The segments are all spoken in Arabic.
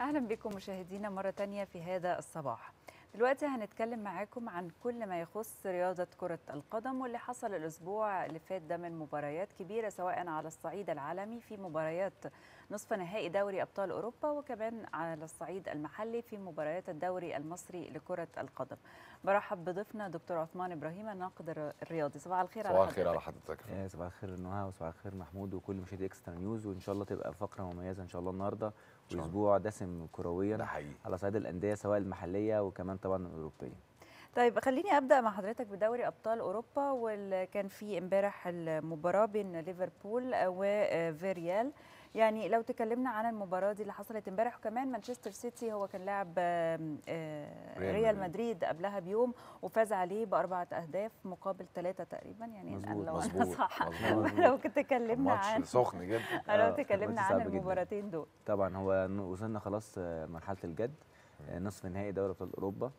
أهلا بكم مشاهدينا مرة تانية في هذا الصباح دلوقتي هنتكلم معاكم عن كل ما يخص رياضة كرة القدم واللي حصل الأسبوع اللي فات ده من مباريات كبيرة سواء على الصعيد العالمي في مباريات نصف نهائي دوري أبطال أوروبا وكمان على الصعيد المحلي في مباريات الدوري المصري لكرة القدم برحب بضيفنا دكتور عثمان إبراهيم الناقد الرياضي صباح الخير صباح الخير على حضرتك إيه، صباح الخير نهى وصباح الخير محمود وكل مشاهدي اكسترا نيوز وإن شاء الله تبقى فقرة مميزة إن شاء الله النهاردة وأسبوع دسم كرويا ده حقيقي على صعيد الأندية سواء المحلية وكمان طبعا الأوروبية طيب خليني ابدا مع حضرتك بدوري ابطال اوروبا كان في امبارح المباراه بين ليفربول وفيريال يعني لو تكلمنا عن المباراه دي اللي حصلت امبارح وكمان مانشستر سيتي هو كان لاعب آه، ريال مدريد قبلها بيوم وفاز عليه باربعه اهداف مقابل ثلاثه تقريبا يعني مزبوط لو مزبوط انا صح لو تكلمنا عن سخن جدا لو آه، تكلمنا عن المباراتين دول طبعا هو وصلنا خلاص آه، مرحله الجد نصف نهائي دوري ابطال اوروبا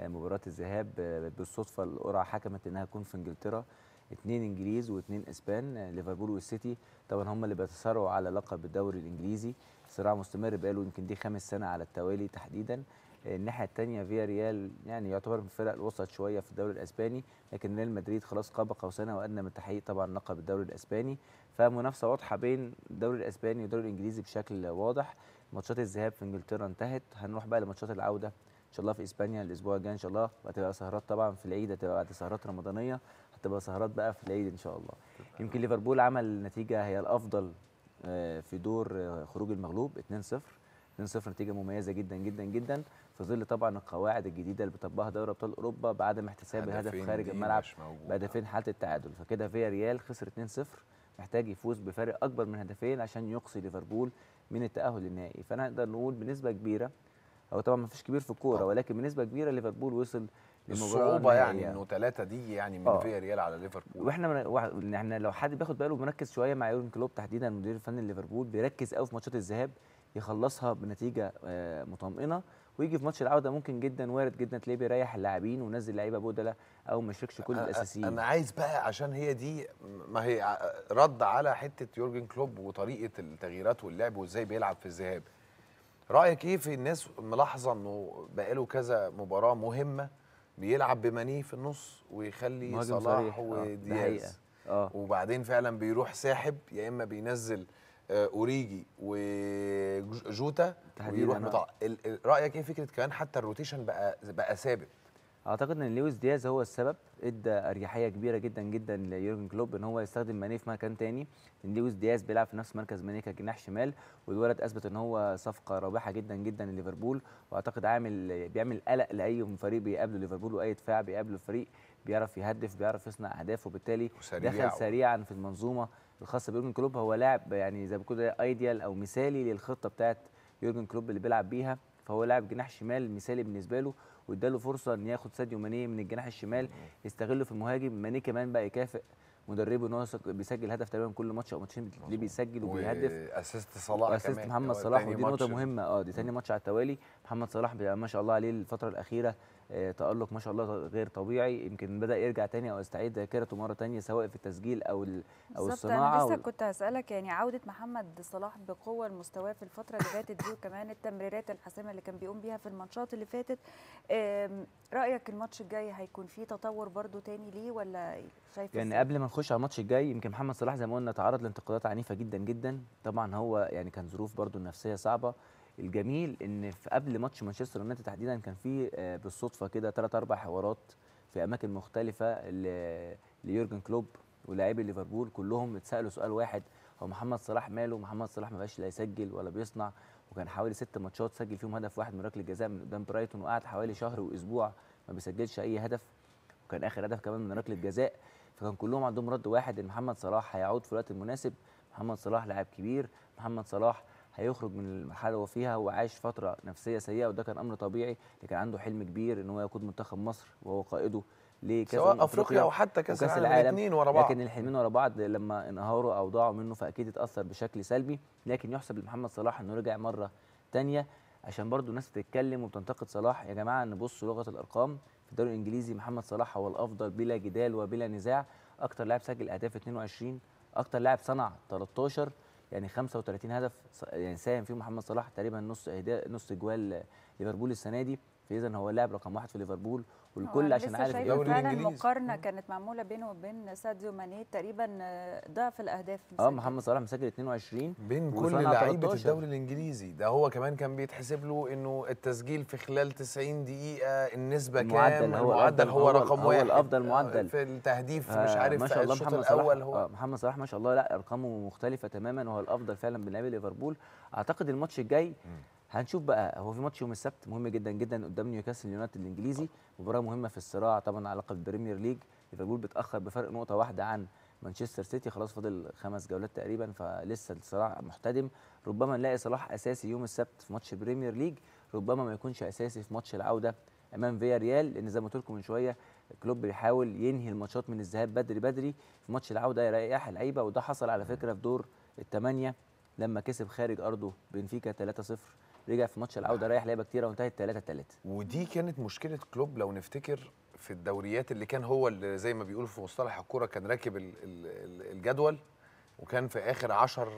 مباراه الذهاب بالصدفه القرعه حكمت انها تكون في انجلترا اثنين انجليز واثنين اسبان ليفربول والسيتي طبعا هم اللي بيتصارعوا على لقب الدوري الانجليزي صراع مستمر بقاله يمكن دي خامس سنه على التوالي تحديدا الناحيه الثانيه فيا ريال يعني يعتبر من الفرق الوسط شويه في الدوري الاسباني لكن ريال مدريد خلاص قاب قوسين وادنى من تحقيق طبعا لقب الدوري الاسباني فمنافسه واضحه بين الدوري الاسباني والدوري الانجليزي بشكل واضح ماتشات الذهاب في انجلترا انتهت هنروح بقى لماتشات العوده ان شاء الله في اسبانيا الاسبوع الجاي ان شاء الله وهتبقى سهرات طبعا في العيد هتبقى بعد سهرات رمضانيه هتبقى سهرات بقى في العيد ان شاء الله يمكن ليفربول عمل نتيجه هي الافضل آه، في دور آه، خروج المغلوب 2-0 2-0 نتيجه مميزه جدا جدا جدا في ظل طبعا القواعد الجديده اللي بيطبقها دوري ابطال اوروبا بعدم احتساب الهدف خارج الملعب بهدفين حاله التعادل فكده فيا ريال خسر 2-0 محتاج يفوز بفارق اكبر من هدفين عشان يقصي ليفربول من التاهل النهائي فانا اقدر نقول بنسبه كبيره هو طبعا ما فيش كبير في الكوره ولكن بنسبه كبيره ليفربول وصل الصعوبه يعني, يعني, يعني. انه ثلاثه دي يعني من آه. فيا ريال على ليفربول واحنا من... احنا يعني لو حد بياخد باله مركز شويه مع يورجن كلوب تحديدا المدير الفني لليفربول بيركز قوي في ماتشات الذهاب يخلصها بنتيجه آه، مطمئنه ويجي في ماتش العوده ممكن جدا وارد جدا تلاقيه بيريح اللاعبين ونزل لعيبه بودله او ما يشركش كل الاساسيين انا عايز بقى عشان هي دي ما هي رد على حته يورجن كلوب وطريقه التغييرات واللعب وازاي بيلعب في الذهاب رايك ايه في الناس ملاحظه انه بقاله كذا مباراه مهمه بيلعب بماني في النص ويخلي صلاح آه، ودياز آه. وبعدين فعلا بيروح ساحب يا اما بينزل آه، اوريجي وجوتا ويروح مطلع آه. رايك ايه فكره كمان حتى الروتيشن بقى بقى ثابت اعتقد ان لويس دياز هو السبب ادى اريحيه كبيره جدا جدا ليورجن كلوب ان هو يستخدم ماني في مكان تاني ان لويس دياز بيلعب في نفس مركز ماني كجناح شمال والولد اثبت ان هو صفقه رابحه جدا جدا لليفربول واعتقد عامل بيعمل قلق لاي فريق بيقابله ليفربول واي دفاع بيقابله الفريق بيعرف يهدف بيعرف يصنع اهداف وبالتالي دخل سريعا في المنظومه الخاصه بيورجن كلوب هو لاعب يعني زي ما بيقولوا ايديال او مثالي للخطه بتاعت يورجن كلوب اللي بيلعب بيها فهو لاعب جناح شمال مثالي بالنسبه له واداله فرصه ان ياخد ساديو ماني من الجناح الشمال يستغله في المهاجم ماني كمان بقى يكافئ مدربه ان هو بيسجل هدف تقريبا كل ماتش او ماتشين ليه بيسجل وبيهدف اسيست صلاح اسيست محمد صلاح ودي نقطه مهمه اه دي ثاني ماتش على التوالي محمد صلاح ما شاء الله عليه الفتره الاخيره آه، تالق ما شاء الله غير طبيعي يمكن بدا يرجع تاني او يستعيد ذاكرته مره تانية سواء في التسجيل او او الصناعه انا لسه كنت هسالك يعني عوده محمد صلاح بقوه لمستواه في الفتره اللي فاتت دي وكمان التمريرات الحاسمه اللي كان بيقوم بيها في الماتشات اللي فاتت رايك الماتش الجاي هيكون فيه تطور برده تاني ليه ولا شايف يعني قبل ما نخش على الماتش الجاي يمكن محمد صلاح زي ما قلنا تعرض لانتقادات عنيفه جدا جدا طبعا هو يعني كان ظروف برده النفسيه صعبه الجميل ان في قبل ماتش مانشستر يونايتد تحديدا كان في آه، بالصدفه كده ثلاث اربع حوارات في اماكن مختلفه ليورجن كلوب ولاعبي ليفربول كلهم اتسالوا سؤال واحد هو محمد صلاح ماله محمد صلاح ما بقاش لا يسجل ولا بيصنع وكان حوالي ست ماتشات سجل فيهم هدف واحد من ركله جزاء من قدام برايتون وقعد حوالي شهر واسبوع ما بيسجلش اي هدف وكان اخر هدف كمان من ركله جزاء فكان كلهم عندهم رد واحد ان محمد صلاح هيعود في الوقت المناسب محمد صلاح لاعب كبير محمد صلاح هيخرج من المرحله اللي هو فيها وعاش فتره نفسيه سيئه وده كان امر طبيعي لكن عنده حلم كبير ان هو يقود منتخب مصر وهو قائده لكاس سواء افريقيا او حتى كاس العالم الاثنين ورا بعض لكن الحلمين ورا بعض لما انهاروا او ضاعوا منه فاكيد اتاثر بشكل سلبي لكن يحسب لمحمد صلاح انه رجع مره ثانيه عشان برضو الناس بتتكلم وبتنتقد صلاح يا جماعه نبص لغه الارقام في الدوري الانجليزي محمد صلاح هو الافضل بلا جدال وبلا نزاع اكتر لاعب سجل اهداف 22 اكتر لاعب صنع 13 يعني 35 هدف يعني ساهم فيهم محمد صلاح تقريبا نص نص جوال ليفربول السنه دي فاذا هو لاعب رقم واحد في ليفربول والكل عشان عارف لو فعلا المقارنه كانت معموله بينه وبين ساديو ماني تقريبا آه، ضعف الاهداف اه محمد صلاح مسجل 22 بين كل لعيبه الدوري الانجليزي ده هو كمان كان بيتحسب له انه التسجيل في خلال 90 دقيقه النسبه المعدل كام هو المعدل هو, هو رقم هو واحد هو الافضل معدل آه، في التهديف آه مش عارف ما شاء الله الشوط الاول هو آه محمد صلاح ما شاء الله لا ارقامه مختلفه تماما وهو الافضل فعلا من لعيبه ليفربول اعتقد الماتش الجاي هنشوف بقى هو في ماتش يوم السبت مهم جدا جدا قدام نيوكاسل يونايتد الانجليزي مباراه مهمه في الصراع طبعا علاقه بالبريمير ليج ليفربول بتاخر بفرق نقطه واحده عن مانشستر سيتي خلاص فاضل خمس جولات تقريبا فلسه الصراع محتدم ربما نلاقي صلاح اساسي يوم السبت في ماتش بريمير ليج ربما ما يكونش اساسي في ماتش العوده امام فيا ريال لان زي ما قلت لكم من شويه كلوب بيحاول ينهي الماتشات من الذهاب بدري بدري في ماتش العوده يريح اللعيبه وده حصل على فكره في دور الثمانيه لما كسب خارج ارضه بنفيكا 3-0 رجع في ماتش العوده رايح لعيبه كتيره وانتهت 3 3 ودي كانت مشكله كلوب لو نفتكر في الدوريات اللي كان هو اللي زي ما بيقولوا في مصطلح الكوره كان راكب الجدول وكان في اخر 10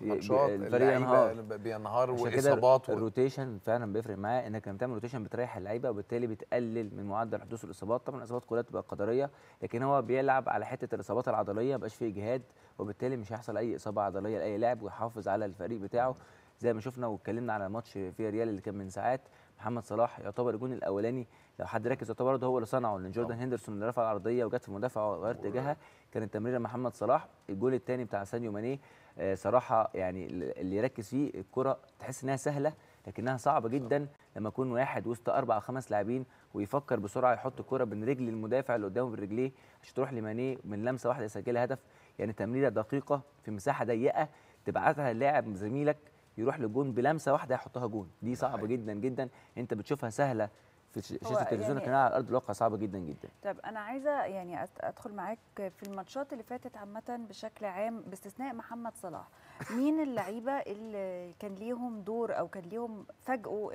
ماتشات اللعيبه بينهار واصابات الروتيشن فعلا بيفرق معاه انك لما تعمل روتيشن بتريح اللعيبه وبالتالي بتقلل من معدل حدوث الاصابات طبعا الاصابات كلها بتبقى قدريه لكن هو بيلعب على حته الاصابات العضليه مبقاش فيه اجهاد وبالتالي مش هيحصل اي اصابه عضليه لاي لاعب ويحافظ على الفريق بتاعه زي ما شفنا واتكلمنا على ماتش فيا ريال اللي كان من ساعات محمد صلاح يعتبر الجون الاولاني لو حد ركز يعتبر ده هو اللي صنعه لان جوردن هندرسون اللي رفع العرضيه وجت في المدافع وغير اتجاهها كانت تمريره محمد صلاح الجول الثاني بتاع سانيو ماني آه، صراحه يعني اللي يركز فيه الكره تحس انها سهله لكنها صعبه جدا لما يكون واحد وسط اربع او خمس لاعبين ويفكر بسرعه يحط الكره بين رجل المدافع اللي قدامه برجليه عشان تروح لماني من لمسه واحده يسجلها هدف يعني تمريره دقيقه في مساحه ضيقه تبعتها للاعب زميلك يروح للجون بلمسه واحده يحطها جون دي صعبه جدا جدا انت بتشوفها سهله في شاشه التلفزيون لكنها يعني على ارض الواقع صعبه جدا جدا طب انا عايزه يعني ادخل معاك في الماتشات اللي فاتت عامه بشكل عام باستثناء محمد صلاح مين اللعيبه اللي كان ليهم دور او كان ليهم فاجئوا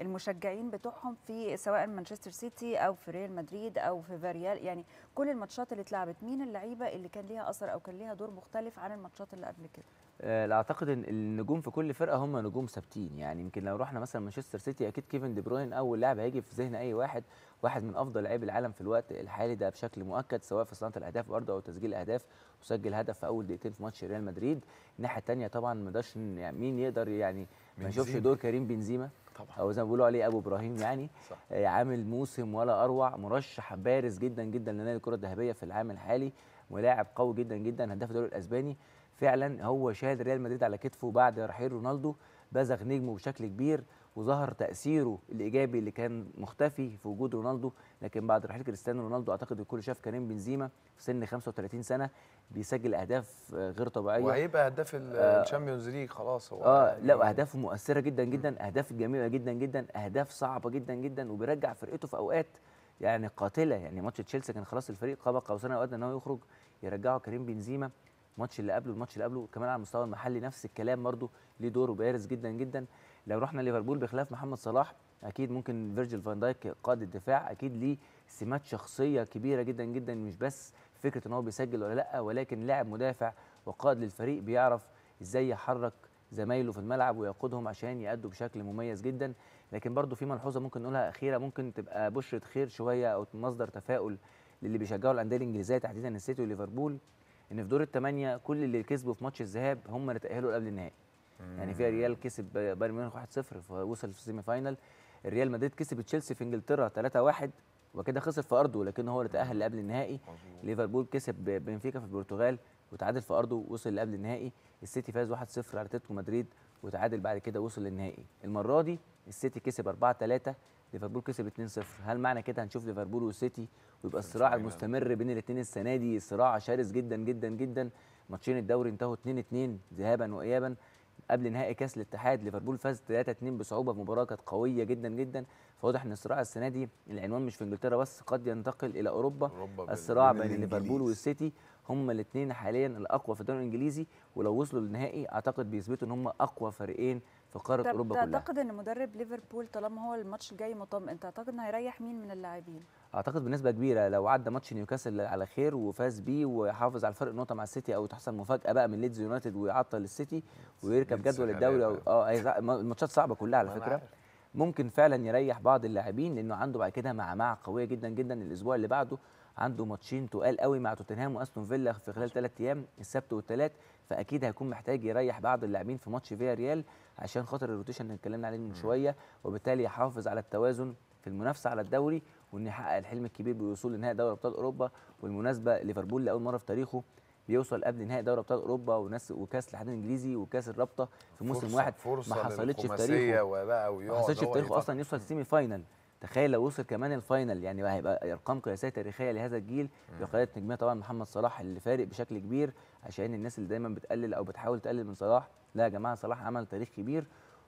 المشجعين بتوعهم في سواء مانشستر سيتي او في ريال مدريد او في فاريال يعني كل الماتشات اللي اتلعبت مين اللعيبه اللي كان ليها اثر او كان ليها دور مختلف عن الماتشات اللي قبل كده لا آه، اعتقد ان النجوم في كل فرقه هم نجوم ثابتين يعني يمكن لو رحنا مثلا مانشستر سيتي اكيد كيفن دي بروين اول لاعب هيجي في ذهن اي واحد واحد من افضل لاعبي العالم في الوقت الحالي ده بشكل مؤكد سواء في صناعه الاهداف برضه او تسجيل الاهداف وسجل هدف في اول دقيقتين في ماتش ريال مدريد الناحيه الثانيه طبعا ما داش يعني مين يقدر يعني ما يشوفش دور كريم بنزيما طبعا او زي ما بيقولوا عليه ابو ابراهيم يعني صح. آه، عامل موسم ولا اروع مرشح بارز جدا جدا لنادي الكره الذهبيه في العام الحالي ولاعب قوي جدا جدا هداف الدوري الاسباني فعلا هو شاهد ريال مدريد على كتفه بعد رحيل رونالدو بزغ نجمه بشكل كبير وظهر تاثيره الايجابي اللي كان مختفي في وجود رونالدو لكن بعد رحيل كريستيانو رونالدو اعتقد الكل شاف كريم بنزيما في سن 35 سنه بيسجل اهداف آه، غير طبيعيه وهيبقى هداف آه، الشامبيونز ليج خلاص هو اه لا اهدافه مؤثره جدا جدا اهداف جميله جدا جدا اهداف صعبه جدا جدا وبيرجع فرقته في اوقات يعني قاتله يعني ماتش تشيلسي كان خلاص الفريق قاب قوسين اوقات ان هو يخرج يرجعه كريم بنزيما الماتش اللي قبله الماتش اللي قبله كمان على المستوى المحلي نفس الكلام برضه ليه دوره بارز جدا جدا لو رحنا ليفربول بخلاف محمد صلاح اكيد ممكن فيرجيل فان دايك قائد الدفاع اكيد ليه سمات شخصيه كبيره جدا جدا مش بس فكره ان هو بيسجل ولا لا ولكن لاعب مدافع وقائد للفريق بيعرف ازاي يحرك زمايله في الملعب ويقودهم عشان يأدوا بشكل مميز جدا لكن برضو في ملحوظه ممكن نقولها اخيره ممكن تبقى بشره خير شويه او مصدر تفاؤل للي بيشجعوا الانديه الانجليزيه تحديدا السيتي وليفربول ان في دور الثمانيه كل اللي كسبوا في ماتش الذهاب هم اللي تاهلوا قبل النهائي يعني في ريال كسب بايرن ميونخ 1-0 فوصل في السيمي فاينال ريال مدريد كسب تشيلسي في انجلترا 3-1 وكده خسر في ارضه لكن هو اللي تاهل لقبل النهائي ليفربول كسب بنفيكا في البرتغال وتعادل في ارضه ووصل لقبل النهائي السيتي فاز 1-0 على اتلتيكو مدريد وتعادل بعد كده وصل للنهائي المره دي السيتي كسب 4-3 ليفربول كسب 2-0 هل معنى كده هنشوف ليفربول والسيتي ويبقى الصراع المستمر بين الاثنين السنه دي صراع شرس جدا جدا جدا ماتشين الدوري انتهوا 2-2 ذهابا وايابا قبل نهائي كاس الاتحاد ليفربول فاز 3-2 بصعوبه في مباراه كانت قويه جدا جدا فواضح ان الصراع السنه دي العنوان مش في انجلترا بس قد ينتقل الى اوروبا, أوروبا الصراع بين ليفربول والسيتي هم الاثنين حاليا الاقوى في الدوري الانجليزي ولو وصلوا للنهائي اعتقد بيثبتوا ان هم اقوى فريقين في قاره اوروبا كلها تعتقد ان مدرب ليفربول طالما هو الماتش الجاي مطمئن تعتقد انه هيريح مين من اللاعبين اعتقد بنسبه كبيره لو عدى ماتش نيوكاسل على خير وفاز بيه وحافظ على فرق نقطه مع السيتي او تحصل مفاجاه بقى من ليدز يونايتد ويعطل السيتي ويركب جدول الدوري او اه الماتشات صعبه كلها على فكره ممكن فعلا يريح بعض اللاعبين لانه عنده بعد كده معمعه مع قويه جدا جدا الاسبوع اللي بعده عنده ماتشين تقال قوي مع توتنهام واستون فيلا في خلال ثلاث ايام السبت والثلاث فاكيد هيكون محتاج يريح بعض اللاعبين في ماتش فيا ريال عشان خاطر الروتيشن اللي اتكلمنا عليه من شويه وبالتالي يحافظ على التوازن في المنافسه على الدوري وان يحقق الحلم الكبير بالوصول لنهائي دوري ابطال اوروبا والمناسبه ليفربول لاول مره في تاريخه بيوصل قبل نهائي دوري ابطال اوروبا وناس وكاس الاتحاد الانجليزي وكاس الرابطه في موسم واحد ما حصلتش في تاريخه ما حصلتش في تاريخه اصلا يوصل سيمي فاينل تخيل لو وصل كمان الفاينل يعني هيبقى ارقام قياسيه تاريخيه لهذا الجيل بقياده نجميه طبعا محمد صلاح اللي فارق بشكل كبير عشان الناس اللي دايما بتقلل او بتحاول تقلل من صلاح لا يا جماعه صلاح عمل تاريخ كبير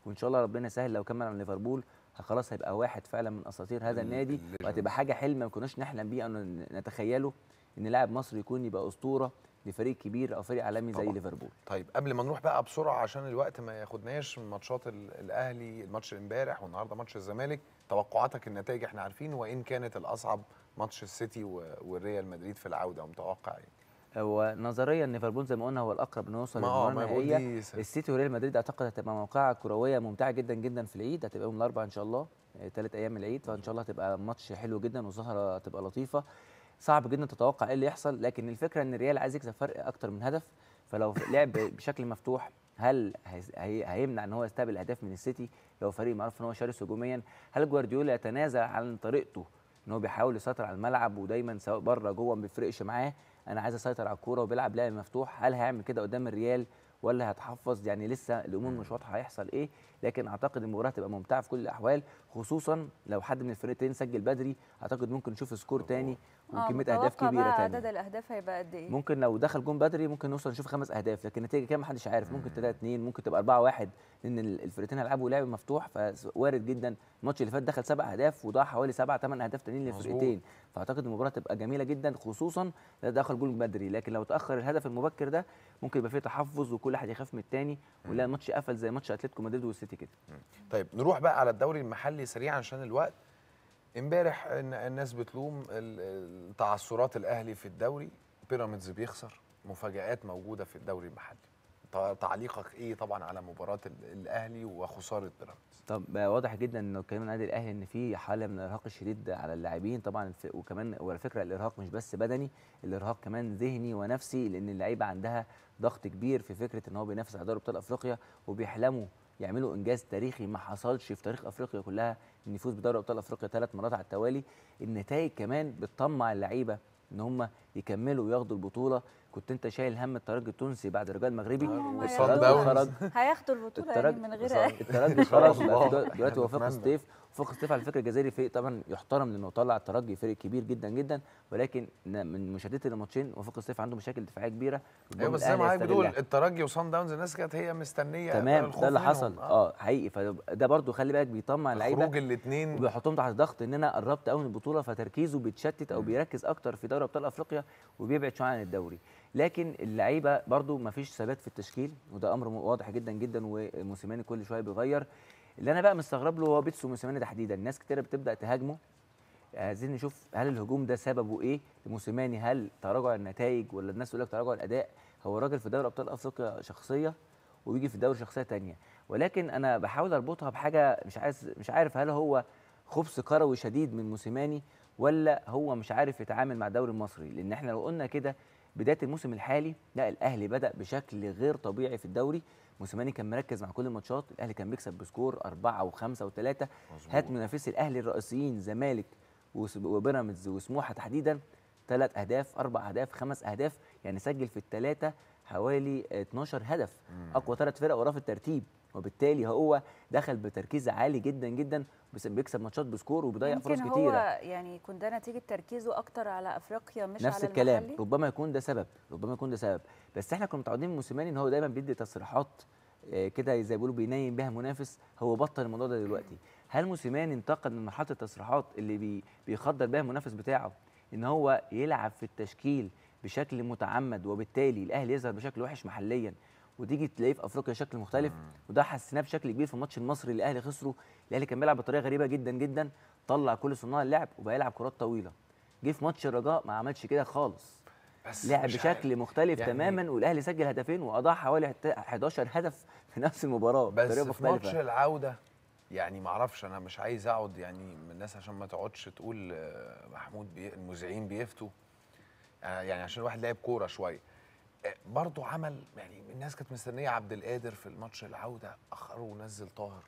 وان شاء الله ربنا يسهل لو كمل على ليفربول خلاص هيبقى واحد فعلا من اساطير هذا النادي وهتبقى حاجه حلم ما كناش نحلم بيه او نتخيله ان لاعب مصري يكون يبقى اسطوره لفريق كبير او فريق عالمي زي ليفربول طيب قبل ما نروح بقى بسرعه عشان الوقت ما ياخدناش ماتشات الاهلي الماتش امبارح والنهارده ماتش الزمالك توقعاتك النتائج احنا عارفين وان كانت الاصعب ماتش السيتي والريال مدريد في العوده ومتوقع ايه ونظريا ليفربول زي ما قلنا هو الاقرب انه يوصل آه، للمباراه السيتي وريال مدريد اعتقد هتبقى موقعه كرويه ممتعه جدا جدا في العيد هتبقى يوم الاربعاء ان شاء الله ثلاث آه، ايام العيد فان شاء الله هتبقى ماتش حلو جدا وظهره هتبقى لطيفه صعب جدا تتوقع ايه اللي يحصل لكن الفكره ان الريال عايز يكسب فرق اكتر من هدف فلو لعب بشكل مفتوح هل هيمنع ان هو يستقبل اهداف من السيتي لو فريق معروف ان هو شرس هجوميا هل جوارديولا يتنازل عن طريقته ان هو بيحاول يسيطر على الملعب ودايما سواء بره جوه ما بيفرقش معاه انا عايز اسيطر على الكوره وبيلعب لعب مفتوح هل هيعمل كده قدام الريال ولا هتحفظ يعني لسه الامور مش واضحه هيحصل ايه لكن اعتقد المباراه هتبقى ممتعه في كل الاحوال خصوصا لو حد من الفرقتين سجل بدري اعتقد ممكن نشوف سكور تاني آه، وكميه اهداف كبيره تاني عدد الاهداف هيبقى قد ايه ممكن لو دخل جون بدري ممكن نوصل نشوف خمس اهداف لكن النتيجه كام محدش عارف ممكن 3 2 ممكن تبقى 4 1 لان الفرقتين هيلعبوا لعب مفتوح فوارد جدا الماتش اللي فات دخل سبع اهداف وضاع حوالي سبع ثمان اهداف تانيين للفرقتين فاعتقد المباراه تبقى جميله جدا خصوصا لو دخل جون بدري لكن لو تاخر الهدف المبكر ده ممكن يبقى فيه تحفظ وكل حد يخاف من الثاني ولا الماتش قفل زي ماتش اتلتيكو مدريد سيتي كده طيب نروح بقى على الدوري المحلي سريعا عشان الوقت امبارح الناس بتلوم تعثرات الاهلي في الدوري بيراميدز بيخسر مفاجآت موجوده في الدوري المحلي تعليقك ايه طبعا على مباراه الاهلي وخساره بيراميدز طب واضح جدا ان كمان النادي الاهلي ان في حاله من الارهاق الشديد على اللاعبين طبعا وكمان وعلى فكره الارهاق مش بس بدني الارهاق كمان ذهني ونفسي لان اللعيبه عندها ضغط كبير في فكره ان هو بينافس على دوري ابطال افريقيا وبيحلموا يعملوا انجاز تاريخي ما حصلش في تاريخ افريقيا كلها ان يفوز بدوري ابطال افريقيا ثلاث مرات على التوالي النتائج كمان بتطمع اللعيبه ان هم يكملوا وياخدوا البطوله كنت انت شايل هم الترجي التونسي بعد الرجاء المغربي آه، الترجي خرج هياخدوا البطوله يعني من غير الترجي خرج دلوقتي هو فاق الصيف فوق الصيف على فكره الجزائري فريق طبعا يحترم لانه طلع الترجي فريق كبير جدا جدا ولكن من مشاهدتي للماتشين وفوق الصيف عنده مشاكل دفاعيه كبيره ايوه بس زي ما حضرتك بتقول الترجي وصن داونز الناس كانت هي مستنيه تمام ده اللي حصل اه, آه، حقيقي فده برده خلي بالك بيطمع اللعيبه خروج الاثنين وبيحطهم تحت ضغط ان انا قربت قوي من البطوله فتركيزه بيتشتت او بيركز اكتر في دوري ابطال افريقيا وبيبعد شويه عن الدوري لكن اللعيبه برده ما فيش ثبات في التشكيل وده امر واضح جدا جدا وموسيماني كل شويه بيغير اللي انا بقى مستغرب له هو بيتسو موسيماني تحديدا ناس كتيره بتبدا تهاجمه عايزين نشوف هل الهجوم ده سببه ايه لموسيماني هل تراجع النتائج ولا الناس تقول لك تراجع الاداء هو الراجل في دوري ابطال افريقيا شخصيه وبيجي في الدوري شخصيه تانية ولكن انا بحاول اربطها بحاجه مش عايز مش عارف هل هو خبث كروي شديد من موسيماني ولا هو مش عارف يتعامل مع الدوري المصري لان احنا لو قلنا كده بدايه الموسم الحالي لا الاهلي بدا بشكل غير طبيعي في الدوري موسيماني كان مركز مع كل الماتشات الاهلي كان بيكسب بسكور أربعة وخمسة وثلاثة هات منافسي الاهلي الرئيسيين زمالك وبيراميدز وسموحه تحديدا ثلاث اهداف اربع اهداف خمس اهداف يعني سجل في الثلاثه حوالي 12 هدف اقوى ثلاث فرق وراه في الترتيب وبالتالي هو دخل بتركيز عالي جدا جدا بس بيكسب ماتشات بسكور وبيضيع فرص كتيره هو يعني يكون ده نتيجه تركيزه اكتر على افريقيا مش نفس على الكلام المحلي. ربما يكون ده سبب ربما يكون ده سبب بس احنا كنا متعودين موسيماني ان هو دايما بيدي تصريحات آه، كده زي ما بيقولوا بينيم بيها منافس هو بطل الموضوع ده دلوقتي هل موسيماني انتقد من مرحله التصريحات اللي بي بيخدر بيها المنافس بتاعه ان هو يلعب في التشكيل بشكل متعمد وبالتالي الاهلي يظهر بشكل وحش محليا وتيجي تلاقيه في افريقيا شكل مختلف وده حسيناه بشكل كبير في الماتش المصري اللي الاهلي خسره الاهلي كان بيلعب بطريقه غريبه جدا جدا طلع كل صناع اللعب وبقى يلعب كرات طويله جه في ماتش الرجاء ما عملش كده خالص بس لعب بشكل مختلف يعني تماما والاهلي سجل هدفين واضاع حوالي 11 هدف في نفس المباراه بس بطريقه مختلفه في ماتش العوده يعني معرفش انا مش عايز اقعد يعني من الناس عشان ما تقعدش تقول آه، محمود بي المذيعين بيفتوا آه، يعني عشان الواحد لعب كوره شويه آه، برضه عمل يعني الناس كانت مستنيه عبد القادر في الماتش العوده اخره ونزل طاهر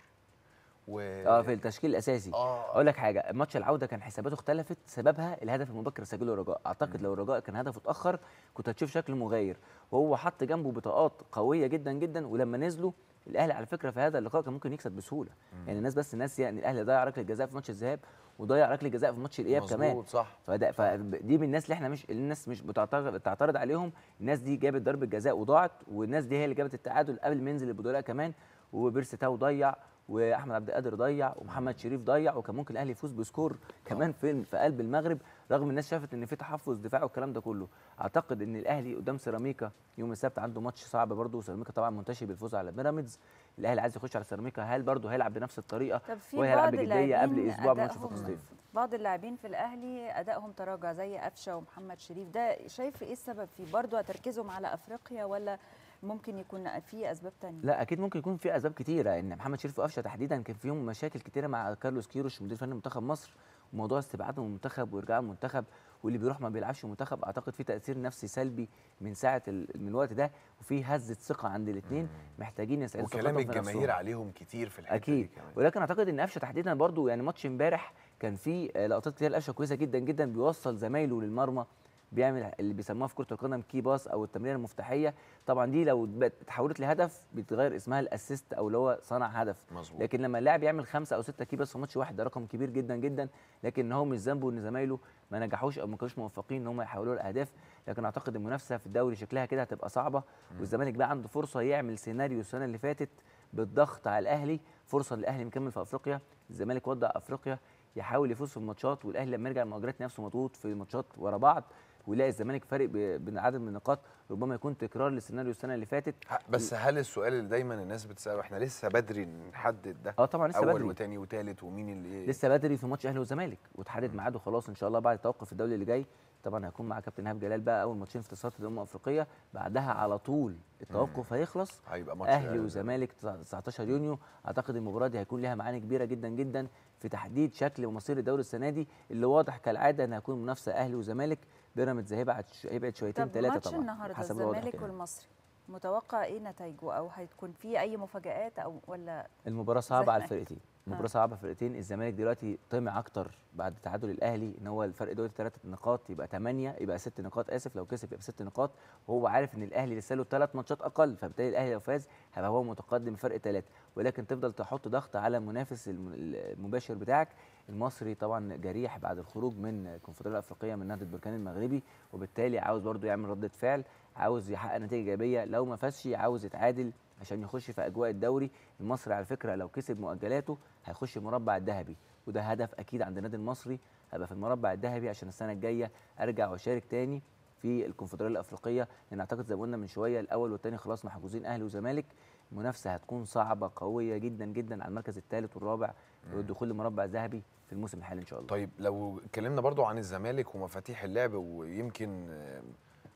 و... اه في التشكيل الاساسي آه. اقول لك حاجه ماتش العوده كان حساباته اختلفت سببها الهدف المبكر سجله الرجاء اعتقد م. لو الرجاء كان هدفه اتاخر كنت هتشوف شكل مغاير وهو حط جنبه بطاقات قويه جدا جدا ولما نزلوا الاهلي على فكره في هذا اللقاء كان ممكن يكسب بسهوله م. يعني الناس بس ناسيه يعني ان الاهلي ضيع ركله جزاء في ماتش الذهاب وضيع ركله جزاء في ماتش الاياب كمان صح فده فدي من الناس اللي احنا مش الناس مش بتعترض عليهم الناس دي جابت ضربه جزاء وضاعت والناس دي هي اللي جابت التعادل قبل ما ينزل البدلاء كمان وبيرس تاو ضيع واحمد عبد القادر ضيع ومحمد شريف ضيع وكان ممكن الاهلي يفوز بسكور كمان في في قلب المغرب رغم الناس شافت ان في تحفظ دفاع والكلام ده كله اعتقد ان الاهلي قدام سيراميكا يوم السبت عنده ماتش صعب برده وسيراميكا طبعا منتشي بالفوز على بيراميدز الاهلي عايز يخش على سيراميكا هل برده هيلعب بنفس الطريقه وهيلعب بجديه قبل اسبوع بماتش في الصيف بعض اللاعبين في الاهلي ادائهم تراجع زي قفشه ومحمد شريف ده شايف ايه السبب فيه برده تركيزهم على افريقيا ولا ممكن يكون في اسباب ثانيه لا اكيد ممكن يكون في اسباب كتيره ان محمد شريف وقفشه تحديدا كان فيهم مشاكل كتيره مع كارلوس كيروش مدير فني منتخب مصر موضوع استبعاد المنتخب وارجاع المنتخب واللي بيروح ما بيلعبش منتخب اعتقد في تاثير نفسي سلبي من ساعه من الوقت ده وفي هزه ثقه عند الاثنين محتاجين يسعدوا وكلام الجماهير عليهم كتير في الحته أكيد. دي كمان ولكن اعتقد ان قفشه تحديدا برضو يعني ماتش امبارح كان في آه، لقطات كتير قفشه كويسه جدا جدا بيوصل زمايله للمرمى بيعمل اللي بيسموها في كره القدم كي باس او التمريره المفتاحيه طبعا دي لو اتحولت لهدف بيتغير اسمها الاسيست او اللي هو صنع هدف مزبوط. لكن لما اللاعب يعمل خمسه او سته كي باس في ماتش واحد ده رقم كبير جدا جدا لكن هو مش ذنبه ان زمايله ما نجحوش او ما كانوش موفقين ان هم يحولوا لاهداف لكن اعتقد المنافسه في الدوري شكلها كده هتبقى صعبه والزمالك بقى عنده فرصه يعمل سيناريو السنه اللي فاتت بالضغط على الاهلي فرصه للاهلي مكمل في افريقيا الزمالك وضع افريقيا يحاول يفوز في الماتشات والاهلي لما يرجع المؤجرات نفسه مضغوط في الماتشات ورا بعض ويلاقي الزمالك فارق بين عدد من النقاط ربما يكون تكرار للسيناريو السنه اللي فاتت بس هل السؤال اللي دايما الناس بتساله احنا لسه بدري نحدد ده اه طبعا لسه اول بدري. وتاني وتالت ومين اللي إيه؟ لسه بدري في ماتش اهلي وزمالك وتحدد ميعاده خلاص ان شاء الله بعد التوقف الدولي اللي جاي طبعا هيكون مع كابتن ايهاب جلال بقى اول ماتشين في تصفيات الامم الافريقيه بعدها على طول التوقف هيخلص هيبقى ماتش اهلي وزمالك 19 يونيو اعتقد المباراه دي هيكون لها معاني كبيره جدا جدا في تحديد شكل ومصير الدوري السنه دي اللي واضح كالعاده ان هيكون منافسه اهلي وزمالك بيراميدز هيبعد هيبعد شويتين ثلاثه طبعا ماتش النهارده الزمالك والمصري متوقع ايه نتائجه او هيكون في اي مفاجات او ولا المباراه صعبه على الفرقتين المباراه صعبه على الفرقتين الزمالك دلوقتي طمع اكتر بعد تعادل الاهلي ان هو الفرق دلوقتي ثلاث نقاط يبقى ثمانيه يبقى ست نقاط اسف لو كسب يبقى ست نقاط وهو عارف ان الاهلي لسه له ثلاث ماتشات اقل فبالتالي الاهلي لو فاز هيبقى هو متقدم فرق ثلاثه ولكن تفضل تحط ضغط على المنافس المباشر بتاعك المصري طبعا جريح بعد الخروج من الكونفدراليه الافريقيه من نهضه بركان المغربي وبالتالي عاوز برضو يعمل رده فعل عاوز يحقق نتيجه ايجابيه لو ما فازش عاوز يتعادل عشان يخش في اجواء الدوري المصري على فكره لو كسب مؤجلاته هيخش المربع الذهبي وده هدف اكيد عند النادي المصري هبقى في المربع الذهبي عشان السنه الجايه ارجع واشارك تاني في الكونفدراليه الافريقيه لان اعتقد زي ما قلنا من شويه الاول والثاني خلاص محجوزين اهلي وزمالك المنافسه هتكون صعبه قويه جدا جدا على المركز الثالث والرابع والدخول لمربع ذهبي في الموسم الحالي ان شاء الله طيب لو اتكلمنا برضو عن الزمالك ومفاتيح اللعب ويمكن آه،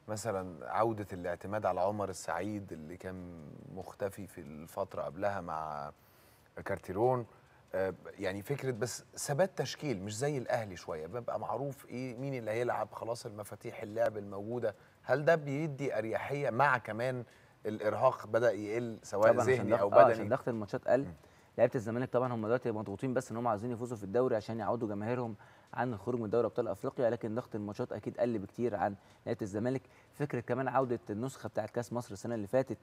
مثلا عوده الاعتماد على عمر السعيد اللي كان مختفي في الفتره قبلها مع كارتيرون آه، يعني فكره بس ثبات تشكيل مش زي الاهلي شويه بيبقى معروف ايه مين اللي هيلعب خلاص المفاتيح اللعب الموجوده هل ده بيدي اريحيه مع كمان الارهاق بدا يقل سواء ذهني او آه، بدني آه عشان ضغط الماتشات قل م. لعيبه الزمالك طبعا هم دلوقتي مضغوطين بس ان هم عايزين يفوزوا في الدوري عشان يعودوا جماهيرهم عن الخروج من دوري ابطال افريقيا لكن ضغط الماتشات اكيد قل بكتير عن لعيبه الزمالك فكره كمان عوده النسخه بتاعه كاس مصر السنه اللي فاتت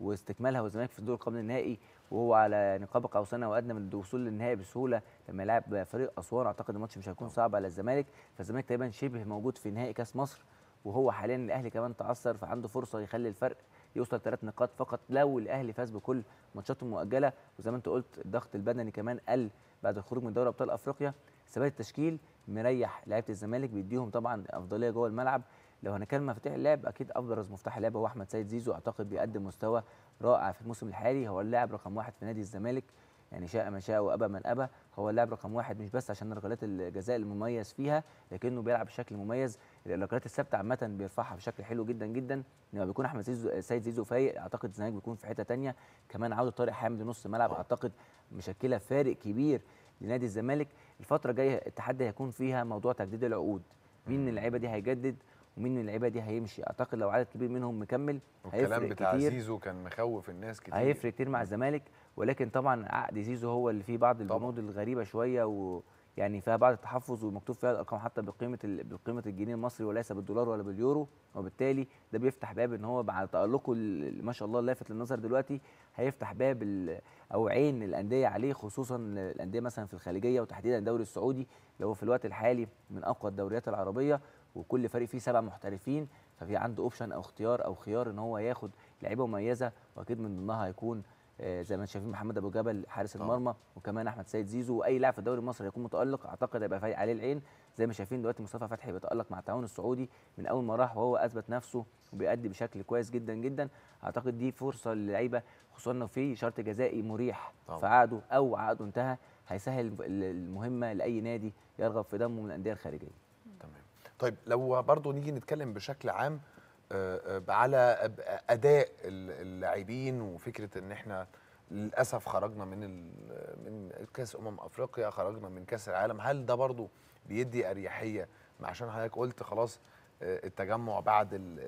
واستكمالها والزمالك في الدور القبل النهائي وهو على نقاب قوسنا وادنى من الوصول للنهائي بسهوله لما يلعب فريق اسوان اعتقد الماتش مش هيكون صعب على الزمالك فالزمالك تقريبا شبه موجود في نهائي كاس مصر وهو حاليا الاهلي كمان تعثر فعنده فرصه يخلي الفرق يوصل ثلاث نقاط فقط لو الاهلي فاز بكل ماتشاته المؤجله وزي ما انت قلت الضغط البدني كمان قل بعد الخروج من دوري ابطال افريقيا ثبات التشكيل مريح لعيبه الزمالك بيديهم طبعا افضليه جوه الملعب لو هنتكلم مفاتيح اللعب اكيد ابرز مفتاح اللعب هو احمد سيد زيزو اعتقد بيقدم مستوى رائع في الموسم الحالي هو اللاعب رقم واحد في نادي الزمالك يعني شاء من شاء وابى من ابى هو اللاعب رقم واحد مش بس عشان ركلات الجزاء المميز فيها لكنه بيلعب بشكل مميز الركلات الثابته عامه بيرفعها بشكل حلو جدا جدا لما بيكون احمد زيزو سيد زيزو فايق اعتقد الزمالك بيكون في حته ثانيه كمان عوده طارق حامد نص ملعب اعتقد مشكله فارق كبير لنادي الزمالك الفتره الجايه التحدي هيكون فيها موضوع تجديد العقود مين من اللعيبه دي هيجدد ومين من اللعيبه دي هيمشي اعتقد لو عدد كبير منهم مكمل هيفرق كتير بتاع زيزو كان مخوف الناس كتير هيفرق كتير مع الزمالك ولكن طبعا عقد زيزو هو اللي فيه بعض البنود الغريبه شويه و يعني فيها بعض التحفظ ومكتوب فيها الارقام حتى بقيمه بقيمه الجنيه المصري وليس بالدولار ولا باليورو وبالتالي ده بيفتح باب ان هو مع تالقه اللي ما شاء الله لافت للنظر دلوقتي هيفتح باب او عين الانديه عليه خصوصا الانديه مثلا في الخليجيه وتحديدا الدوري السعودي اللي هو في الوقت الحالي من اقوى الدوريات العربيه وكل فريق فيه سبع محترفين ففي عنده اوبشن او اختيار او خيار ان هو ياخد لعيبه مميزه واكيد من ضمنها هيكون آه، زي ما شايفين محمد ابو جبل حارس المرمى وكمان احمد سيد زيزو واي لاعب في الدوري المصري هيكون متالق اعتقد هيبقى فايق عليه العين زي ما شايفين دلوقتي مصطفى فتحي بيتالق مع التعاون السعودي من اول ما راح وهو اثبت نفسه وبيأدي بشكل كويس جدا جدا اعتقد دي فرصه للعيبه خصوصا لو في شرط جزائي مريح في عقده او عقده انتهى هيسهل المهمه لاي نادي يرغب في دمه من الانديه الخارجيه تمام طيب لو برضه نيجي نتكلم بشكل عام آه، آه، على اداء اللاعبين وفكره ان احنا للاسف خرجنا من من كاس امم افريقيا خرجنا من كاس العالم هل ده برضو بيدي اريحيه عشان حضرتك قلت خلاص آه، التجمع بعد ال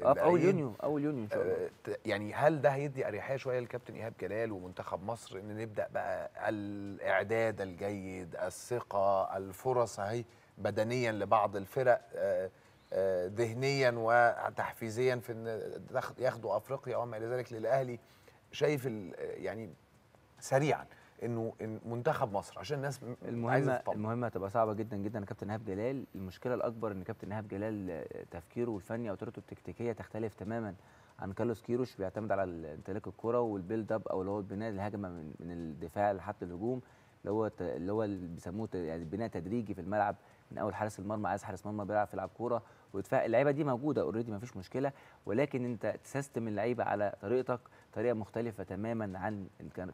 ال اول يونيو اول يونيو ان شاء الله يعني هل ده هيدي اريحيه شويه للكابتن ايهاب جلال ومنتخب مصر ان نبدا بقى الاعداد الجيد الثقه الفرص اهي بدنيا لبعض الفرق آه، ذهنيا وتحفيزيا في ان ياخدوا افريقيا وما الى ذلك للاهلي شايف يعني سريعا انه منتخب مصر عشان الناس المهمه المهمه هتبقى صعبه جدا جدا كابتن ايهاب جلال المشكله الاكبر ان كابتن ايهاب جلال تفكيره الفني او طريقته التكتيكيه تختلف تماما عن كارلوس كيروش بيعتمد على امتلاك الكره والبيلد اب او اللي هو البناء الهجمه من, من الدفاع لحد الهجوم اللي هو اللي هو بيسموه يعني بناء تدريجي في الملعب من اول حارس المرمى عايز حارس مرمى بيعرف يلعب كوره ودفاع اللعيبه دي موجوده اوريدي ما فيش مشكله ولكن انت تسيستم اللعيبه على طريقتك طريقه مختلفه تماما عن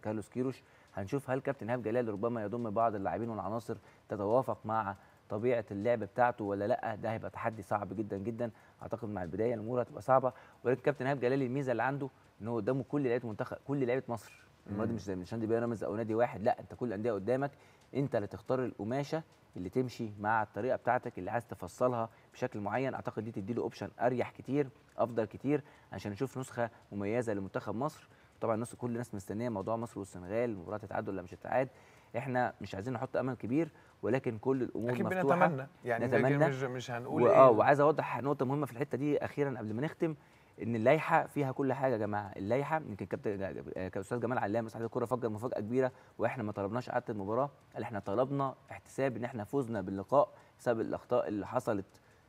كارلوس كيروش هنشوف هل كابتن هاب جلال ربما يضم بعض اللاعبين والعناصر تتوافق مع طبيعه اللعب بتاعته ولا لا ده هيبقى تحدي صعب جدا جدا اعتقد مع البدايه الامور هتبقى صعبه ولكن كابتن هاب جلال الميزه اللي عنده ان هو قدامه كل لعيبه منتخب كل لعيبه مصر المره دي مش مش نادي بيراميدز او نادي واحد لا انت كل الانديه قدامك انت اللي تختار القماشه اللي تمشي مع الطريقه بتاعتك اللي عايز تفصلها بشكل معين اعتقد دي تدي له اوبشن اريح كتير افضل كتير عشان نشوف نسخه مميزه لمنتخب مصر طبعا الناس كل الناس مستنيه موضوع مصر والسنغال المباراه تتعاد ولا مش هتتعاد احنا مش عايزين نحط امل كبير ولكن كل الامور أكيد مفتوحه نتمنى يعني نتمنى مش مش هنقول اه إيه. وعايز اوضح نقطه مهمه في الحته دي اخيرا قبل ما نختم ان اللائحه فيها كل حاجه يا جماعه اللائحه يمكن كابتن آه، كاستاذ جمال علام صاحب الكره فجر مفاجاه كبيره واحنا ما طلبناش اعاده المباراه قال احنا طلبنا احتساب ان احنا فزنا باللقاء بسبب الاخطاء اللي حصلت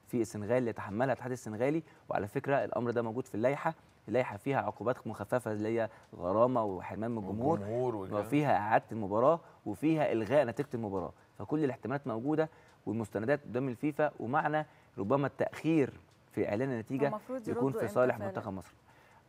في السنغال اللي تحملها الاتحاد السنغالي وعلى فكره الامر ده موجود في اللائحه اللائحه فيها عقوبات مخففه اللي هي غرامه وحرمان من الجمهور وفيها اعاده المباراه وفيها الغاء نتيجه المباراه فكل الاحتمالات موجوده والمستندات قدام الفيفا ومعنى ربما التاخير في اعلان النتيجه يكون في صالح منتخب مصر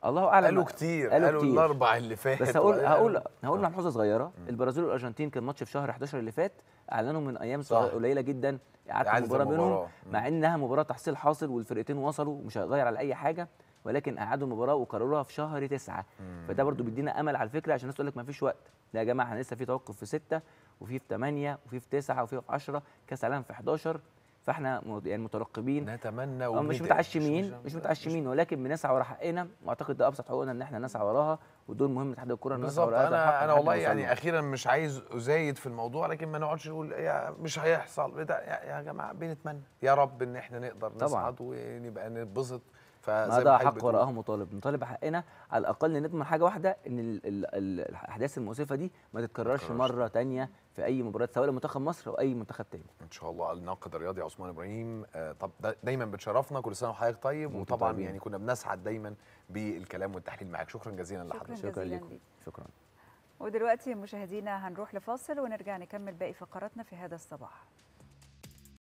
الله اعلم قالوا كتير قالوا, قالوا الاربع اللي فات بس هقول آه. هقول هقول آه. ملحوظه صغيره البرازيل والارجنتين كان ماتش في شهر 11 اللي فات اعلنوا من ايام قليله جدا اعاده المباراه بينهم مع انها مباراه تحصيل حاصل والفرقتين وصلوا مش هيغير على اي حاجه ولكن اعادوا المباراه وقرروها في شهر تسعة فده برضو بيدينا امل على الفكره عشان الناس تقول لك ما فيش وقت لا يا جماعه احنا لسه في توقف في 6 وفي في 8 وفي في 9 وفي في 10 كاس العالم في 11 فاحنا يعني مترقبين نتمنى آه، مش متعشمين مش, مش متعشمين ولكن بنسعى ورا حقنا واعتقد ده ابسط حقوقنا ان احنا نسعى وراها ودور مهم لاتحاد الكره نسعى وراها انا انا والله يعني اخيرا مش عايز ازايد في الموضوع لكن ما نقعدش نقول يا مش هيحصل يا جماعه بنتمنى يا رب ان احنا نقدر نصعد ونبقى نتبسط ماذا حق وراءه مطالب نطالب بحقنا على الاقل نضمن حاجه واحده ان الـ الـ الـ الاحداث المؤسفه دي ما تتكررش مره ثانيه في اي مباراه سواء لمنتخب مصر او اي منتخب تاني ان شاء الله الناقد الرياضي عثمان ابراهيم آه طب دايما بتشرفنا كل سنه وحضرتك طيب وطبعا يعني كنا بنسعد دايما بالكلام والتحليل معاك شكرا جزيلا لحضرتك شكرا, شكرا لكم شكرا ودلوقتي مشاهدينا هنروح لفاصل ونرجع نكمل باقي فقراتنا في هذا الصباح